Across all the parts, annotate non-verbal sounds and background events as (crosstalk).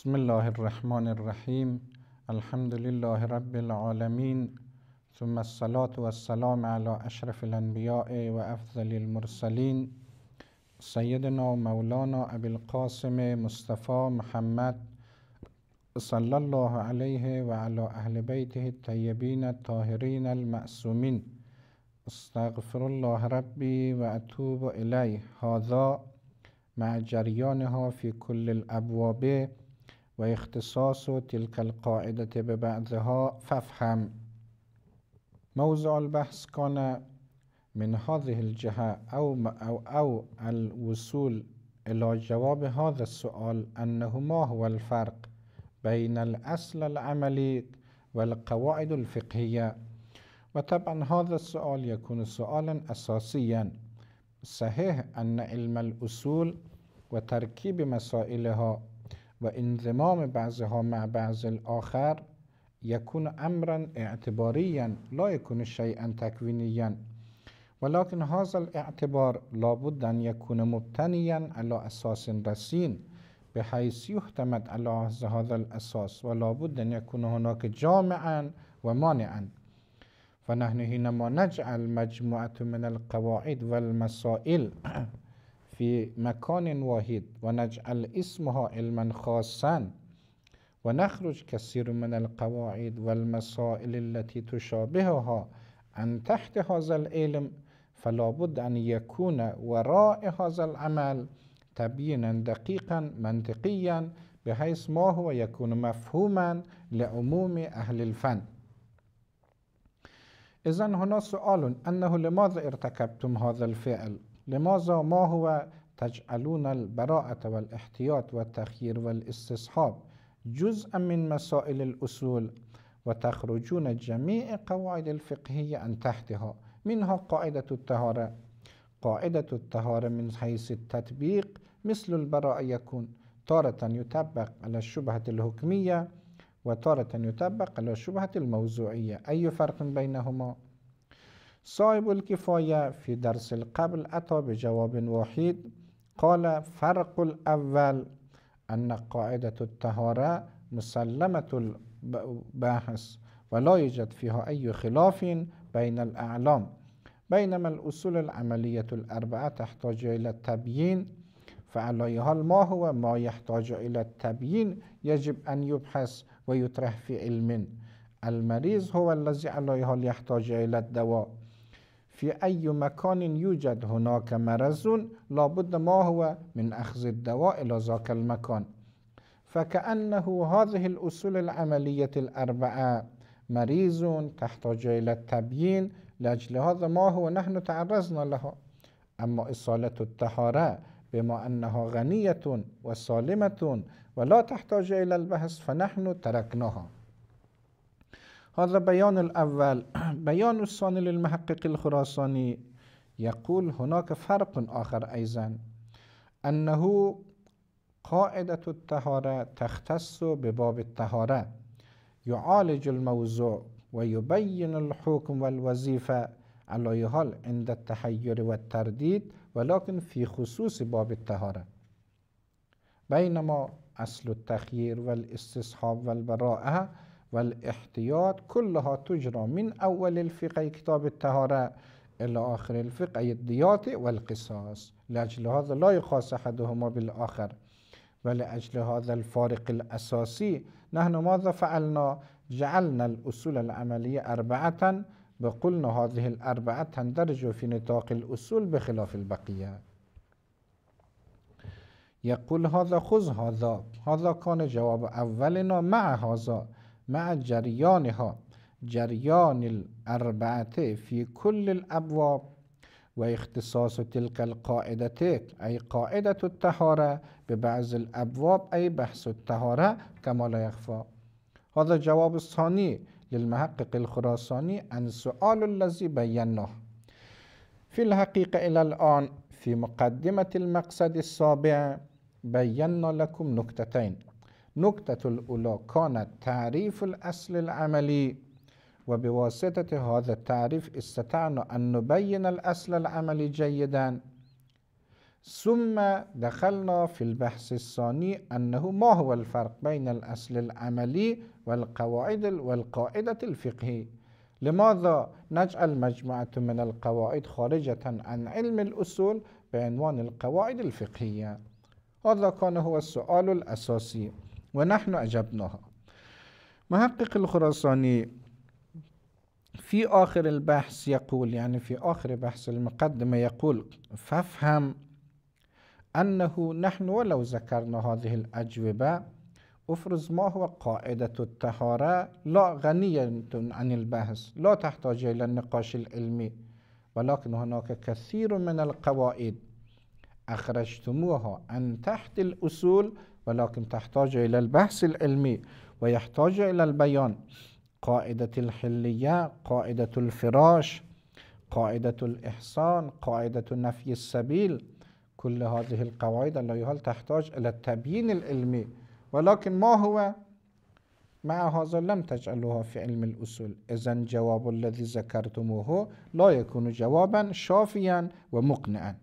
بسم الله الرحمن الرحیم الحمد لله رب العالمین ثم الصلاة والسلام على اشرف الانبیاء و افضل المرسلین سیدنا مولانا ابی القاسم مصطفی محمد صلی الله علیه و علی اهل بیته الطیبین الطاهرین المعصومین استغفر الله ربی و اتوب الیه هذا مع جریانها فی کل الابواب واختصاص تلك القاعدة ببعضها فافهم موضع البحث كان من هذه الجهة أو, أو, أو الوصول إلى جواب هذا السؤال أنه ما هو الفرق بين الأصل العملي والقواعد الفقهية وطبعا هذا السؤال يكون سؤالا أساسيا صحيح أن علم الأصول وتركيب مسائلها و انضمام بعضها مع بعض آخر یکون امرا اعتباریا لا یکون شیئا تکوینیا ولكن هذا الاعتبار لابد ان يكون مبتنيا على اساس رسين بحيث يحتمد على هذا الاساس ولابد ان يكون هناك جامعا ومانعا فنحن حينما نجعل مجموعه من القواعد والمسائل (clears throat) في مكان واحد ونجعل اسمها علما خاصا ونخرج كثير من القواعد والمسائل التي تشابهها عن تحت هذا العلم فلا بد أن يكون وراء هذا العمل تبيينا دقيقا منطقيا بحيث ما هو يكون مفهوما لعموم أهل الفن إذا هنا سؤال أنه لماذا ارتكبتم هذا الفعل لماذا ما هو تجعلون البراءة والاحتياط والتخيير والاستصحاب جزءا من مسائل الأصول وتخرجون جميع قواعد الفقهية عن تحتها منها قاعدة الطهارة قاعدة الطهارة من حيث التطبيق مثل البراءة يكون تارة يطبق على الشبهة الحكمية وتارة يطبق على الشبهة الموضوعية أي فرق بينهما؟ صاحب الكفاية في درس القبل أتى بجواب وحيد قال فرق الأول أن قاعدة الطهارة مسلمة الباحث ولا يوجد فيها أي خلاف بين الأعلام بينما الأصول العملية الأربعة تحتاج إلى التبيين فعليها ما هو ما يحتاج إلى التبيين يجب أن يبحث ويطرح في علم المريض هو الذي عليها يحتاج إلى الدواء في أي مكان يوجد هناك مرض لابد ما هو من أخذ الدواء إلى ذاك المكان فكأنه هذه الأصول العملية الأربعة مريض تحتاج إلى التبيين لأجل هذا ما هو نحن تعرضنا لها أما إصالة الطهارة بما أنها غنية وسالمة ولا تحتاج إلى البحث فنحن تركناها هذا بيان الأول (clears throat) بيان الثاني للمحقق الخراساني يقول هناك فرق آخر أيضا أنه قاعدة الطهارة تختص بباب الطهارة يعالج الموضوع ويبين الحكم والوظيفة على حال عند التحير والترديد ولكن في خصوص باب الطهارة بينما أصل التخيير والاستصحاب والبراءة والاحتياط كلها تجرى من أول الفقه كتاب الطهارة إلى آخر الفقه الديات والقصاص لأجل هذا لا يقاس أحدهما بالآخر ولأجل هذا الفارق الأساسي نحن ماذا فعلنا؟ جعلنا الأصول العملية أربعة وقلنا هذه الأربعة تندرج في نطاق الأصول بخلاف البقية يقول هذا خذ هذا هذا كان جواب أولنا مع هذا مع جريانها جريان الأربعة في كل الأبواب واختصاص تلك القاعدة أي قاعدة الطهارة ببعض الأبواب أي بحث الطهارة كما لا يخفى هذا جواب الثاني للمحقق الخراساني عن سؤال الذي بيناه في الحقيقة إلى الآن في مقدمة المقصد السابع بينا لكم نكتتين نقطة الأولى كانت تعريف الأصل العملي وبواسطة هذا التعريف استطعنا أن نبين الأصل العملي جيدا ثم دخلنا في البحث الثاني أنه ما هو الفرق بين الأصل العملي والقواعد والقاعدة الفقهية لماذا نجعل مجموعة من القواعد خارجة عن علم الأصول بعنوان القواعد الفقهية هذا كان هو السؤال الأساسي ونحن أجبناها محقق الخراساني في آخر البحث يقول يعني في آخر بحث المقدمة يقول فافهم أنه نحن ولو ذكرنا هذه الأجوبة أفرز ما هو قاعدة الطهارة لا غنية عن البحث لا تحتاج إلى النقاش العلمي ولكن هناك كثير من القواعد أخرجتموها عن تحت الأصول ولكن تحتاج إلى البحث العلمي ويحتاج إلى البيان قاعدة الحلية قاعدة الفراش قاعدة الإحسان قاعدة نفي السبيل كل هذه القواعد لا تحتاج إلى التبيين العلمي ولكن ما هو مع هذا لم تجعلوها في علم الأصول إذا جواب الذي ذكرتموه لا يكون جوابا شافيا ومقنعا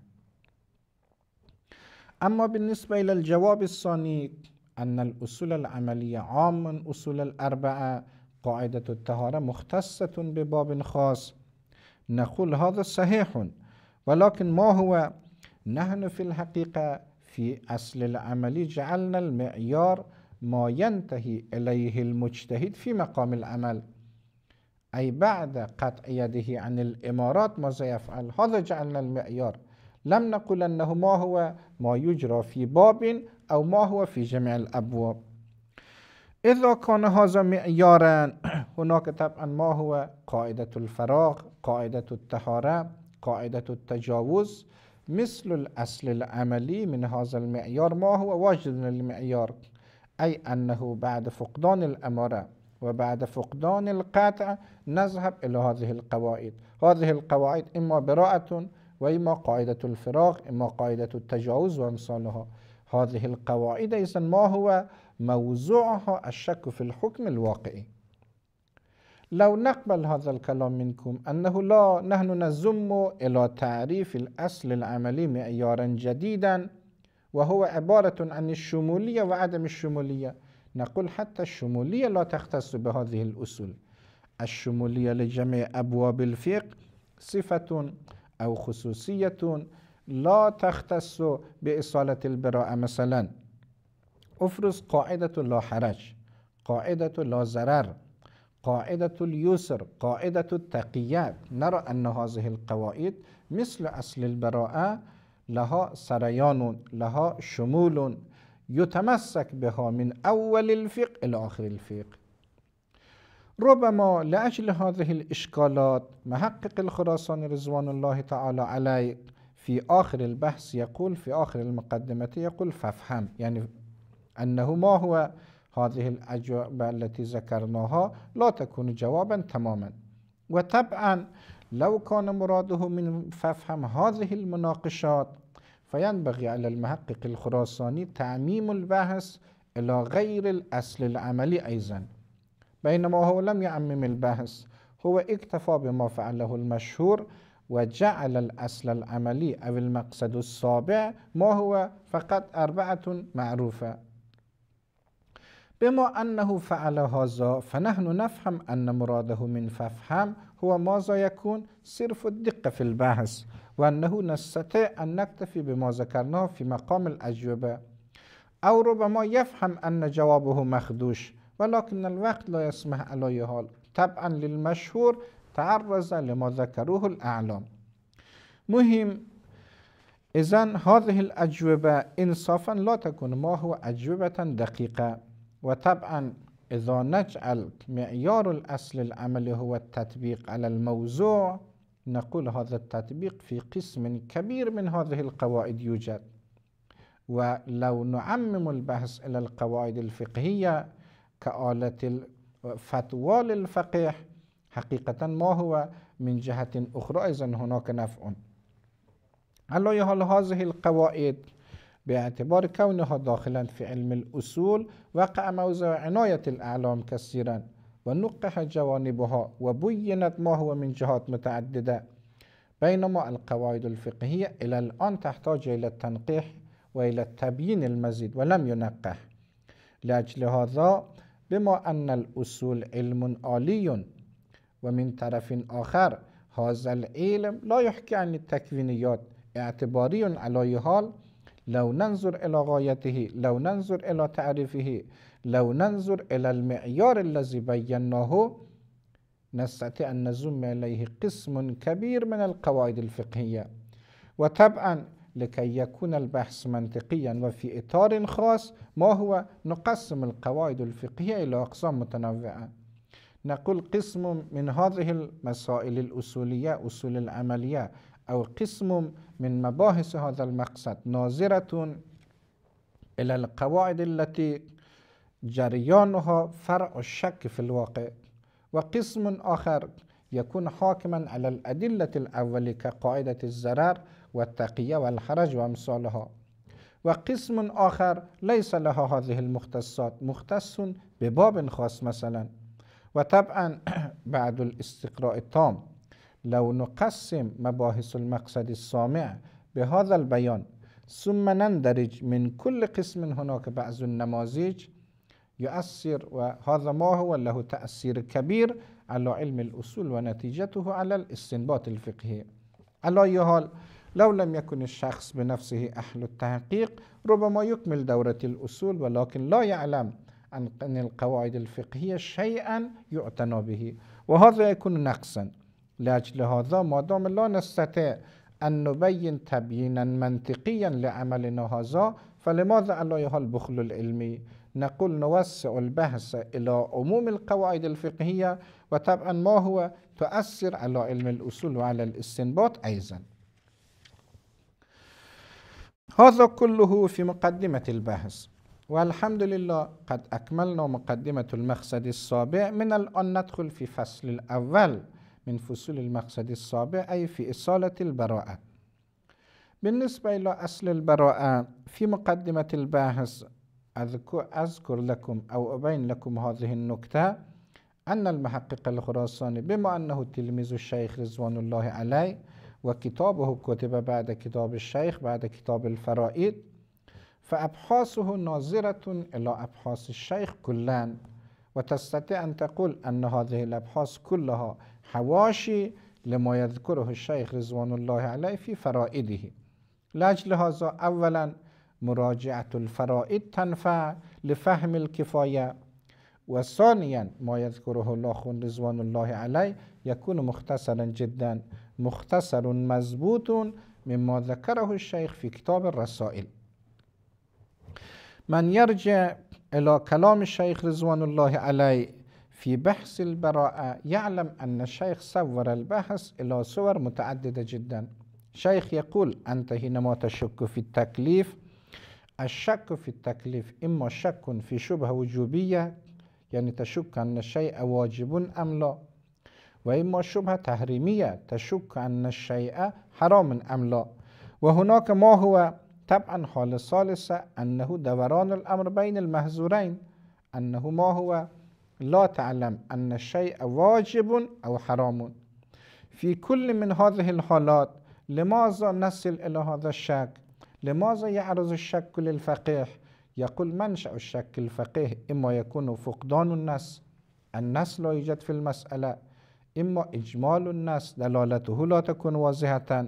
أما بالنسبة إلى الجواب الثاني أن الأصول العملية عامة أصول الأربعة قاعدة الطهارة مختصة بباب خاص نقول هذا صحيح ولكن ما هو نحن في الحقيقة في أصل العملي جعلنا المعيار ما ينتهي إليه المجتهد في مقام العمل أي بعد قطع يده عن الإمارات ماذا يفعل هذا جعلنا المعيار لم نقل أنه ما هو ما يجرى في باب أو ما هو في جميع الأبواب إذا كان هذا معيارا هناك طبعا ما هو قاعدة الفراغ قاعدة الطهارة قاعدة التجاوز مثل الأصل العملي من هذا المعيار ما هو واجد من المعيار أي أنه بعد فقدان الأمارة وبعد فقدان القطع نذهب إلى هذه القواعد هذه القواعد إما براءة وإما قاعدة الفراغ إما قاعدة التجاوز وأمثالها هذه القواعد إذا ما هو موضوعها الشك في الحكم الواقعي لو نقبل هذا الكلام منكم أنه لا نحن نزم إلى تعريف الأصل العملي معيارا جديدا وهو عبارة عن الشمولية وعدم الشمولية نقول حتى الشمولية لا تختص بهذه الأصول الشمولية لجميع أبواب الفقه صفة أو خصوصية لا تختص بإصالة البراءة مثلا أفرز قاعدة لا حرج قاعدة لا ضرر قاعدة اليسر قاعدة التقيات نرى أن هذه القواعد مثل أصل البراءة لها سريان لها شمول يتمسك بها من أول الفقه إلى آخر الفقه ربما لأجل هذه الإشكالات محقق الخراساني رضوان الله تعالى عليه في آخر البحث يقول في آخر المقدمة يقول فافهم يعني أنه ما هو هذه الأجوبة التي ذكرناها لا تكون جوابا تماما وطبعا لو كان مراده من فافهم هذه المناقشات فينبغي على المحقق الخراساني تعميم البحث إلى غير الأصل العملي أيضا بينما هو لم يعمم الباحث هو اكتفى بما فعله المشهور وجعل الأصل العملي أو المقصد السابع ما هو فقط أربعة معروفة بما أنه فعل هذا فنحن نفهم أن مراده من ففهم هو ماذا يكون صرف الدقة في البحث وأنه نستطيع أن نكتفي بما ذكرناه في مقام الأجوبة أو ربما يفهم أن جوابه مخدوش ولكن الوقت لا يسمح على حال طبعا للمشهور تعرض لما ذكروه الأعلام مهم إذا هذه الأجوبة إنصافا لا تكون ما هو أجوبة دقيقة وطبعا إذا نجعل معيار الأصل العملي هو التطبيق على الموضوع نقول هذا التطبيق في قسم كبير من هذه القواعد يوجد ولو نعمم البحث إلى القواعد الفقهية كآلة الفتوى للفقيه حقيقة ما هو من جهة أخرى أيضا هناك نفع على حال هذه القواعد باعتبار كونها داخلا في علم الأصول وقع موضع عناية الأعلام كثيرا ونقح جوانبها وبينت ما هو من جهات متعددة بينما القواعد الفقهية إلى الآن تحتاج إلى التنقيح وإلى التبيين المزيد ولم ينقح لأجل هذا بما أن الأصول علم عالي ومن طرف آخر هذا العلم لا يحكي عن التكوينيات اعتباري على حال لو ننظر إلى غايته لو ننظر إلى تعريفه لو ننظر إلى المعيار الذي بيناه نستطيع أن نزم إليه قسم كبير من القواعد الفقهية وطبعا لكي يكون البحث منطقيا وفي إطار خاص ما هو نقسم القواعد الفقهية إلى أقسام متنوعة نقول قسم من هذه المسائل الأصولية أصول العملية أو قسم من مباحث هذا المقصد ناظرة إلى القواعد التي جريانها فرع الشك في الواقع وقسم آخر يكون حاكما على الأدلة الأولية كقاعدة الزرار والتقية والحرج وأمثالها وقسم آخر ليس لها هذه المختصات مختص بباب خاص مثلا وطبعا (clears throat) بعد الاستقراء التام لو نقسم مباحث المقصد السامع بهذا البيان ثم نندرج من كل قسم هناك بعض النماذج يؤثر وهذا ما هو له تأثير كبير على علم الأصول ونتيجته على الاستنباط الفقهي على أي حال لو لم يكن الشخص بنفسه أهل التحقيق ربما يكمل دورة الأصول ولكن لا يعلم أن القواعد الفقهية شيئا يعتنى به وهذا يكون نقصا لأجل هذا ما دام لا نستطيع أن نبين تبيينا منطقيا لعملنا هذا فلماذا على البخل العلمي نقول نوسع البحث إلى عموم القواعد الفقهية وطبعا ما هو تؤثر على علم الأصول وعلى الاستنباط أيضا هذا كله في مقدمة البحث والحمد لله قد أكملنا مقدمة المقصد السابع من الآن ندخل في فصل الأول من فصول المقصد السابع أي في إصالة البراءة بالنسبة إلى أصل البراءة في مقدمة الباحث أذكر, أذكر لكم أو أبين لكم هذه النكتة أن المحقق الخراساني بما أنه تلميذ الشيخ رضوان الله عليه و کتابه کتب بعد کتاب الشیخ بعد کتاب الفرائد فابحاثه ناظرة الى ابحاث الشیخ كلا و تستطيع ان تقول ان هذه الابحاث كلها حواشی لما يذكره الشيخ رضوان الله عليه في فرائده لاجل هذا اولا مراجعة الفرائد تنفع لفهم الكفاية وثانيا ما يذكره الاخون رضوان الله عليه يكون مختصرا جدا مختصر مضبوط مما ذكره الشيخ في كتاب الرسائل من يرجع إلى كلام الشيخ رضوان الله عليه في بحث البراءة يعلم أن الشيخ صور البحث إلى صور متعددة جدا شيخ يقول أنت حينما تشك في التكليف الشك في التكليف إما شك في شبه وجوبية يعني تشك أن الشيء واجب أم لا وإما شبهة تحريمية تشك أن الشيء حرام أم لا وهناك ما هو طبعا حال ثالثة أنه دوران الأمر بين المهزورين أنه ما هو لا تعلم أن الشيء واجب أو حرام في كل من هذه الحالات لماذا نصل إلى هذا الشك؟ لماذا يعرض الشك للفقيه؟ يقول منشأ الشك الفقيه إما يكون فقدان النص النص لا يوجد في المسألة إما إجمال النص دلالته لا تكون واضحة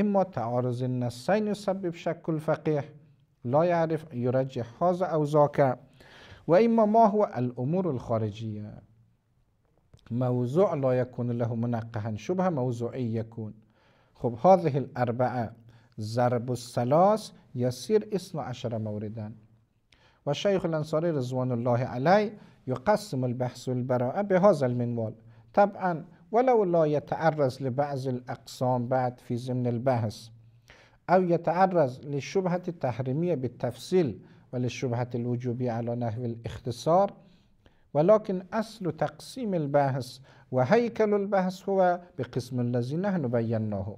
إما تعارض النصين يسبب شك الفقيه لا يعرف يرجح هذا أو ذاك وإما ما هو الأمور الخارجية موضوع لا يكون له منقحا شبه موضوعي يكون خب هذه الأربعة ضرب الثلاث يصير اثنا عشر موردا والشيخ الأنصاري رضوان الله عليه يقسم البحث والبراءة بهذا المنوال طبعا ولو لا يتعرض لبعض الأقسام بعد في ضمن البحث أو يتعرض للشبهة التحريمية بالتفصيل وللشبهة الوجوبية على نحو الاختصار ولكن أصل تقسيم البحث وهيكل البحث هو بقسم الذي نحن بيناه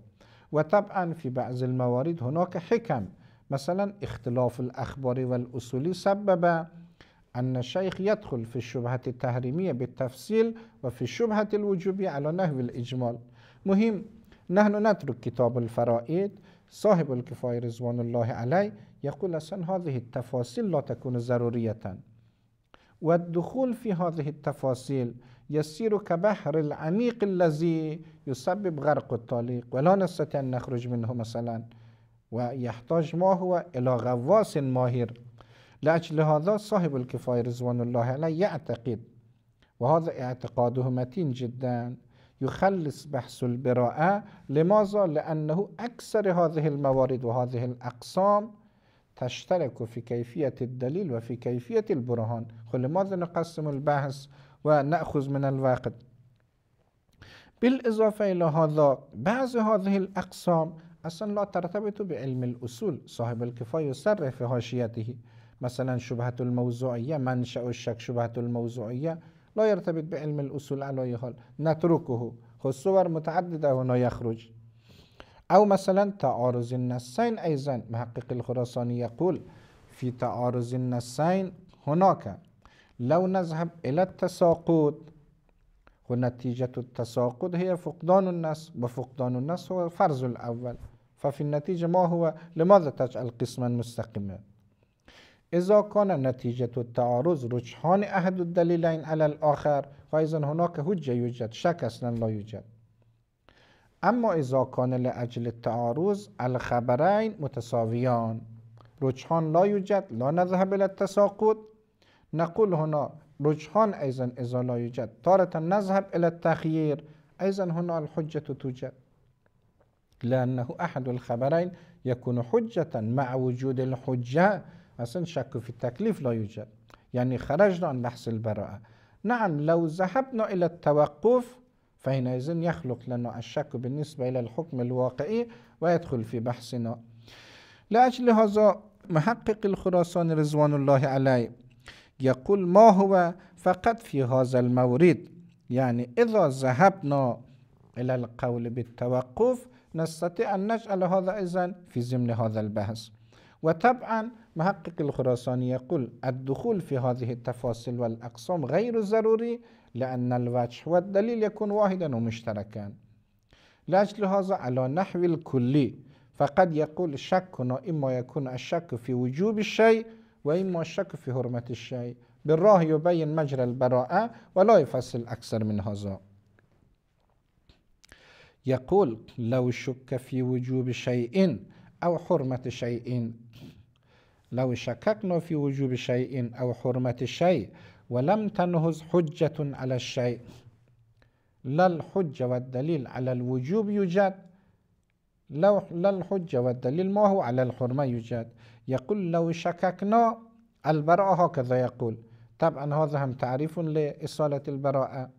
وطبعا في بعض الموارد هناك حكم مثلا اختلاف الأخبار والأصول سبب أن الشيخ يدخل في الشبهة التحريمية بالتفصيل وفي الشبهة الوجوبية على نحو الإجمال مهم نحن نترك كتاب الفرائض صاحب الكفاية رضوان الله عليه يقول أصلا هذه التفاصيل لا تكون ضرورية والدخول في هذه التفاصيل يسير كبحر العميق الذي يسبب غرق الطليق ولا نستطيع أن نخرج منه مثلا ويحتاج ما هو إلى غواص ماهر لأجل هذا صاحب الكفاية رضوان الله عليه يعتقد وهذا اعتقاده متين جدا يخلص بحث البراءة لماذا؟ لأنه أكثر هذه الموارد وهذه الأقسام تشترك في كيفية الدليل وفي كيفية البرهان لماذا نقسم البحث ونأخذ من الوقت؟ بالإضافة إلى هذا بعض هذه الأقسام أصلا لا ترتبط بعلم الأصول صاحب الكفاية يسرح في هاشيته مثلا شبهة الموضوعية منشأ الشك شبهة الموضوعية لا يرتبط بعلم الأصول على حال نتركه هو الصور متعددة هنا يخرج أو مثلا تعارض النصين أيضا محقق الخراساني يقول في تعارض النصين هناك لو نذهب إلى التساقط ونتيجة التساقط هي فقدان النص وفقدان النص هو الفرز الأول ففي النتيجة ما هو لماذا تجعل قسما مستقيما إذا كان و التعارض رجحان احد الدليلين على الآخر فإذا هناك حجة يوجد شك اصلا لا يوجد اما اذا كان لأجل التعارض الخبرين متساويان رجحان لا يوجد لا نذهب الى التساقط نقول هنا رجحان أيضا إذا لا يوجد تارة نذهب إلى التخيير أيضا هنا الحجة توجد لأنه احد الخبرين يكون حجة مع وجود الحجة أصلا شك في التكليف لا يوجد يعني خرجنا عن بحث البراءة نعم لو ذهبنا إلى التوقف فحينئذ يخلق لنا الشك بالنسبة إلى الحكم الواقعي ويدخل في بحثنا لأجل هذا محقق الخراسان رضوان الله عليه يقول ما هو فقط في هذا المورد يعني إذا ذهبنا إلى القول بالتوقف نستطيع أن نجعل هذا إذن في ضمن هذا البحث وطبعا محقق الخراساني يقول الدخول في هذه التفاصيل والأقسام غير ضروري لأن الوجه والدليل يكون واحدا ومشتركا لأجل هذا على نحو الكلي فقد يقول شكنا إما يكون الشك في وجوب الشيء وإما الشك في حرمة الشيء بالراه يبين مجرى البراءة ولا يفصل أكثر من هذا يقول لو شك في وجوب شيء أو حرمة شيء لو شككنا في وجوب شيء أو حرمة شيء ولم تنهز حجة على الشيء لا الحجة والدليل على الوجوب يوجد لو لا الحجة والدليل ما هو على الحرمة يوجد يقول لو شككنا البراءة هكذا يقول طبعا هذا هم تعريف لإصالة البراءة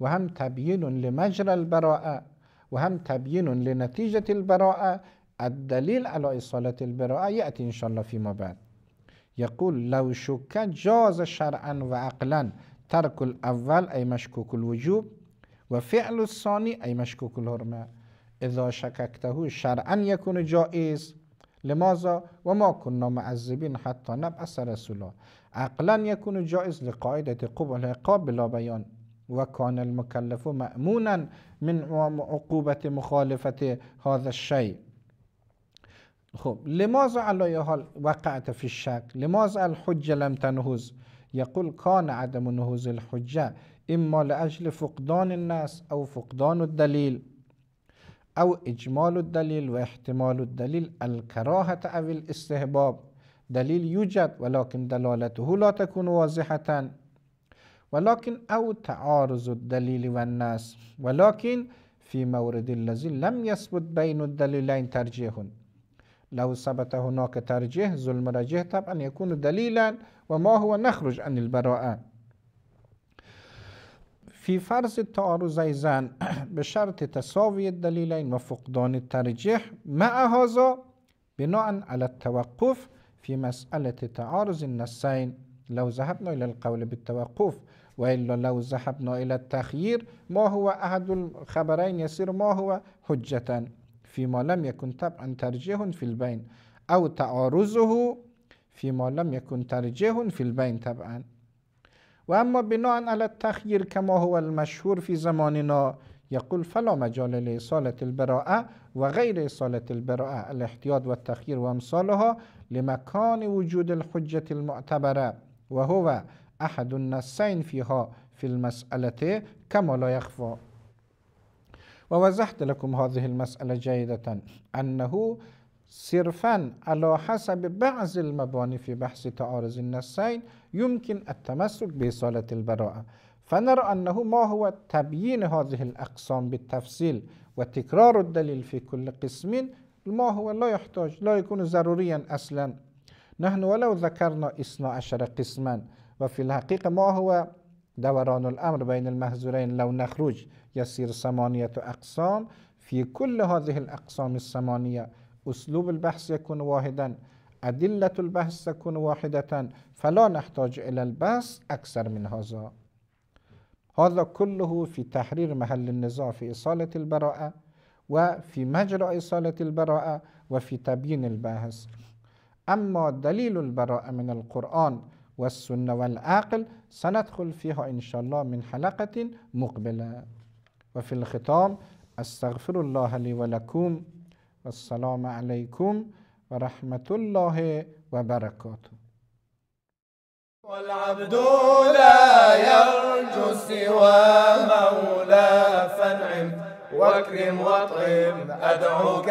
وهم تبيين لمجرى البراءة وهم تبيين لنتيجة البراءة الدليل على إصالة البراءة يأتي إن شاء الله فيما بعد يقول لو شك جاز شرعا وعقلا ترك الأول أي مشكوك الوجوب وفعل الثاني أي مشكوك الهرمة إذا شككته شرعا يكون جائز لماذا وما كنا معذبين حتى نبعث رسولا عقلا يكون جائز لقاعدة قبل عقاب بلا بيان وكان المكلف مأمونا من عقوبة مخالفة هذا الشيء خب لماذا على حال وقعت في الشك لماذا الحجة لم تنهز يقول كان عدم نهوز الحجة إما لأجل فقدان الناس أو فقدان الدليل أو إجمال الدليل واحتمال الدليل الكراهة أو الاستهباب دليل يوجد ولكن دلالته لا تكون واضحة ولكن أو تعارض الدليل والناس ولكن في مورد الذي لم يثبت بين الدليلين ترجيح لو ثبت هناك ترجيح ذو راجح طبعا يكون دليلا وما هو نخرج عن البراءة في فرض التعارض زن (clears throat) بشرط تساوي الدليلين وفقدان الترجيح مع هذا بناء على التوقف في مسألة تعارض النصين لو ذهبنا إلى القول بالتوقف وإلا لو ذهبنا إلى التخيير ما هو أحد الخبرين يصير ما هو حجة فيما لم يكن طبعا ترجيح في البين أو تعارضه فيما لم يكن ترجيح في البين طبعا وأما بناء على التخيير كما هو المشهور في زماننا يقول فلا مجال لإصالة البراءة وغير إصالة البراءة الاحتياط والتخيير وأمثالها لمكان وجود الحجة المعتبرة وهو أحد النصين فيها في المسألة كما لا يخفى ووضحت لكم هذه المسألة جيدة أنه صرفا على حسب بعض المباني في بحث تعارض النسين يمكن التمسك بإصالة البراءة فنرى أنه ما هو تبيين هذه الأقسام بالتفصيل وتكرار الدليل في كل قسم ما هو لا يحتاج لا يكون ضروريا أصلا نحن ولو ذكرنا 12 قسما وفي الحقيقة ما هو دوران الأمر بين المهزورين لو نخرج يصير ثمانية أقسام في كل هذه الأقسام الثمانية أسلوب البحث يكون واحدا أدلة البحث تكون واحدة فلا نحتاج إلى البحث أكثر من هذا هذا كله في تحرير محل النزاع في إصالة البراءة وفي مجرى إصالة البراءة وفي تبيين البحث أما دليل البراءة من القرآن والسنة والعقل سندخل فيها إن شاء الله من حلقة مقبلة وفي الختام أستغفر الله لي ولكم والسلام عليكم ورحمة الله وبركاته والعبد لا يرجو سوى مولى فانعم واكرم واطعم أدعوك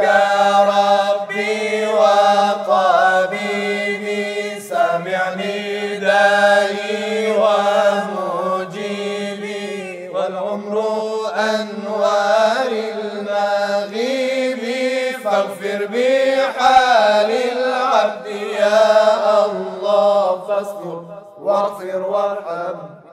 ربي وطبيبي سامعني مولاي ومجيبي والعمر أنوار المغيب فاغفر بحال العبد يا الله فاستر واغفر وارحم